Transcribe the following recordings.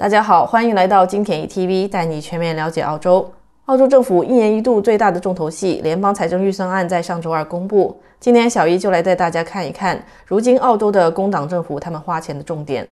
大家好，欢迎来到金田一 TV，带你全面了解澳洲。澳洲政府一年一度最大的重头戏——联邦财政预算案，在上周二公布。今天小伊就来带大家看一看，如今澳洲的工党政府他们花钱的重点。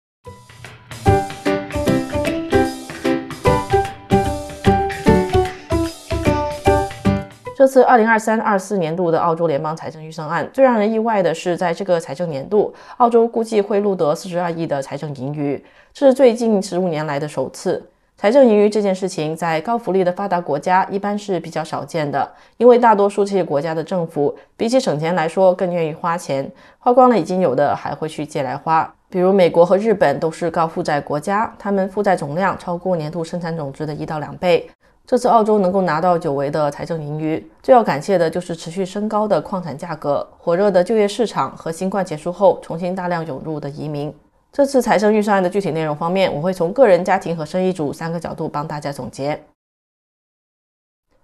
这次二零二三二四年度的澳洲联邦财政预算案，最让人意外的是，在这个财政年度，澳洲估计会录得四十二亿的财政盈余，这是最近十五年来的首次。财政盈余这件事情，在高福利的发达国家一般是比较少见的，因为大多数这些国家的政府比起省钱来说，更愿意花钱，花光了已经有的，还会去借来花。比如美国和日本都是高负债国家，他们负债总量超过年度生产总值的一到两倍。这次澳洲能够拿到久违的财政盈余，最要感谢的就是持续升高的矿产价格、火热的就业市场和新冠结束后重新大量涌入的移民。这次财政预算案的具体内容方面，我会从个人、家庭和生意主三个角度帮大家总结。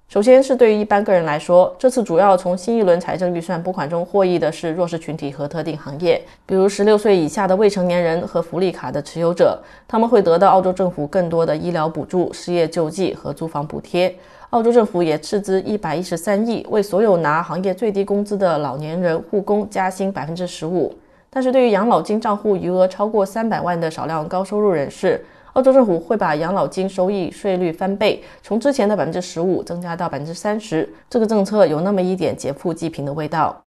首先是对于一般个人来说，这次主要从新一轮财政预算拨款中获益的是弱势群体和特定行业，比如十六岁以下的未成年人和福利卡的持有者，他们会得到澳洲政府更多的医疗补助、失业救济和租房补贴。澳洲政府也斥资一百一十三亿，为所有拿行业最低工资的老年人护工加薪百分之十五。但是对于养老金账户余额超过三百万的少量高收入人士，澳洲政府会把养老金收益税率翻倍，从之前的百分之十五增加到百分之三十。这个政策有那么一点劫富济贫的味道。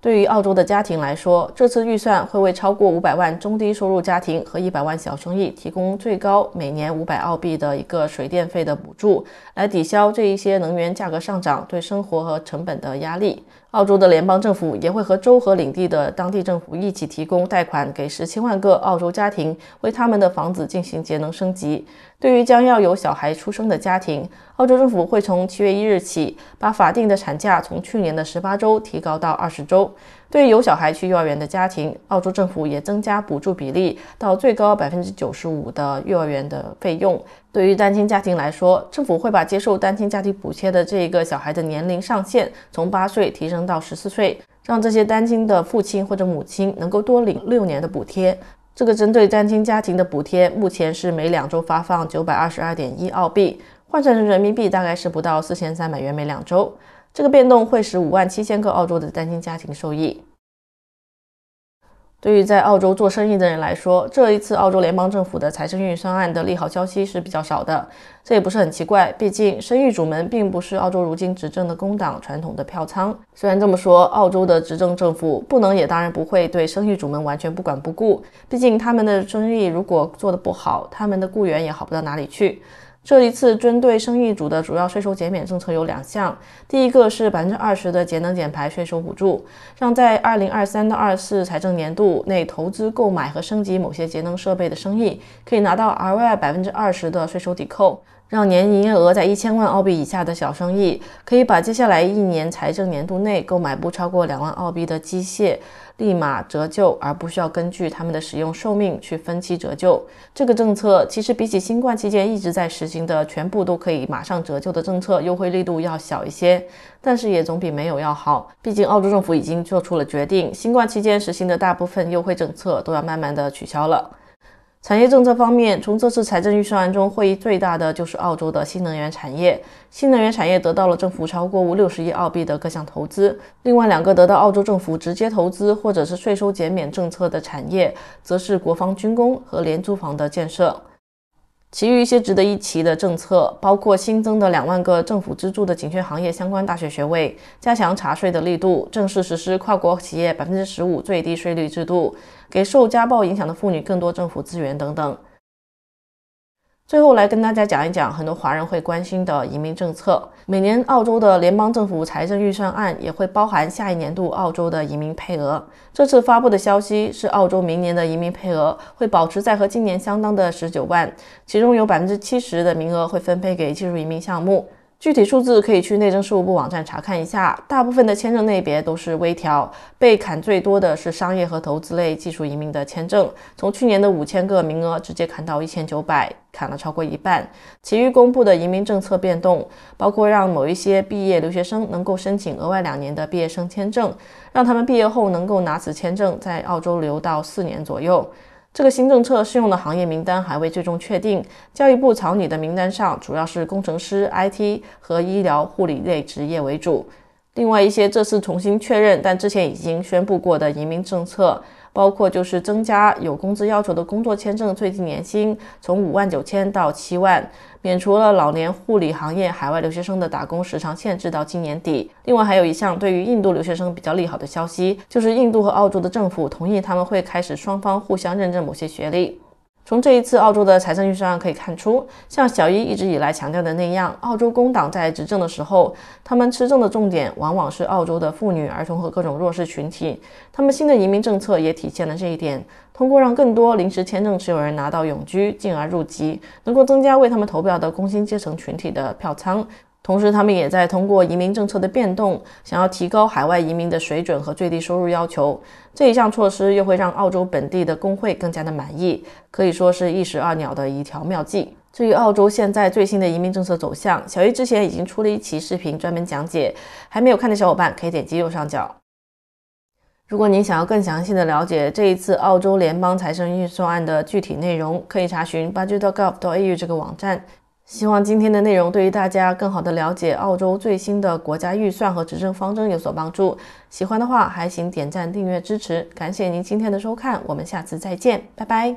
对于澳洲的家庭来说，这次预算会为超过五百万中低收入家庭和一百万小生意提供最高每年五百澳币的一个水电费的补助，来抵消这一些能源价格上涨对生活和成本的压力。澳洲的联邦政府也会和州和领地的当地政府一起提供贷款给十七万个澳洲家庭，为他们的房子进行节能升级。对于将要有小孩出生的家庭，澳洲政府会从七月一日起把法定的产假从去年的十八周提高到二十周。对有小孩去幼儿园的家庭，澳洲政府也增加补助比例到最高百分之九十五的幼儿园的费用。对于单亲家庭来说，政府会把接受单亲家庭补贴的这个小孩的年龄上限从八岁提升到十四岁，让这些单亲的父亲或者母亲能够多领六年的补贴。这个针对单亲家庭的补贴目前是每两周发放九百二十二点一澳币，换算成人民币大概是不到四千三百元每两周。这个变动会使五万七千个澳洲的单亲家庭受益。对于在澳洲做生意的人来说，这一次澳洲联邦政府的财政预算案的利好消息是比较少的。这也不是很奇怪，毕竟生意主们并不是澳洲如今执政的工党传统的票仓。虽然这么说，澳洲的执政政府不能也当然不会对生意主们完全不管不顾，毕竟他们的生意如果做得不好，他们的雇员也好不到哪里去。这一次针对生意主的主要税收减免政策有两项，第一个是百分之二十的节能减排税收补助，让在二零二三到二四财政年度内投资购买和升级某些节能设备的生意，可以拿到 Ry 百分之二十的税收抵扣。让年营业额在一千万澳币以下的小生意，可以把接下来一年财政年度内购买不超过两万澳币的机械立马折旧，而不需要根据他们的使用寿命去分期折旧。这个政策其实比起新冠期间一直在实行的全部都可以马上折旧的政策，优惠力度要小一些，但是也总比没有要好。毕竟澳洲政府已经做出了决定，新冠期间实行的大部分优惠政策都要慢慢的取消了。产业政策方面，从这次财政预算案中获益最大的就是澳洲的新能源产业。新能源产业得到了政府超过五六十亿澳币的各项投资。另外两个得到澳洲政府直接投资或者是税收减免政策的产业，则是国防军工和廉租房的建设。其余一些值得一提的政策，包括新增的两万个政府资助的紧缺行业相关大学学位，加强查税的力度，正式实施跨国企业百分之十五最低税率制度，给受家暴影响的妇女更多政府资源等等。最后来跟大家讲一讲很多华人会关心的移民政策。每年澳洲的联邦政府财政预算案也会包含下一年度澳洲的移民配额。这次发布的消息是澳洲明年的移民配额会保持在和今年相当的十九万，其中有百分之七十的名额会分配给技术移民项目。具体数字可以去内政事务部网站查看一下。大部分的签证类别都是微调，被砍最多的是商业和投资类技术移民的签证，从去年的五千个名额直接砍到一千九百，砍了超过一半。其余公布的移民政策变动，包括让某一些毕业留学生能够申请额外两年的毕业生签证，让他们毕业后能够拿此签证在澳洲留到四年左右。这个新政策适用的行业名单还未最终确定。教育部草拟的名单上，主要是工程师、IT 和医疗护理类职业为主。另外一些这次重新确认但之前已经宣布过的移民政策，包括就是增加有工资要求的工作签证最低年薪从五万九千到七万，免除了老年护理行业海外留学生的打工时长限制到今年底。另外还有一项对于印度留学生比较利好的消息，就是印度和澳洲的政府同意他们会开始双方互相认证某些学历。从这一次澳洲的财政预算案可以看出，像小伊一直以来强调的那样，澳洲工党在执政的时候，他们持政的重点往往是澳洲的妇女、儿童和各种弱势群体。他们新的移民政策也体现了这一点，通过让更多临时签证持有人拿到永居，进而入籍，能够增加为他们投票的工薪阶层群体的票仓。同时，他们也在通过移民政策的变动，想要提高海外移民的水准和最低收入要求。这一项措施又会让澳洲本地的工会更加的满意，可以说是一石二鸟的一条妙计。至于澳洲现在最新的移民政策走向，小易之前已经出了一期视频专门讲解，还没有看的小伙伴可以点击右上角。如果您想要更详细的了解这一次澳洲联邦财政预算案的具体内容，可以查询 budget.gov.au 这个网站。希望今天的内容对于大家更好的了解澳洲最新的国家预算和执政方针有所帮助。喜欢的话，还请点赞、订阅、支持。感谢您今天的收看，我们下次再见，拜拜。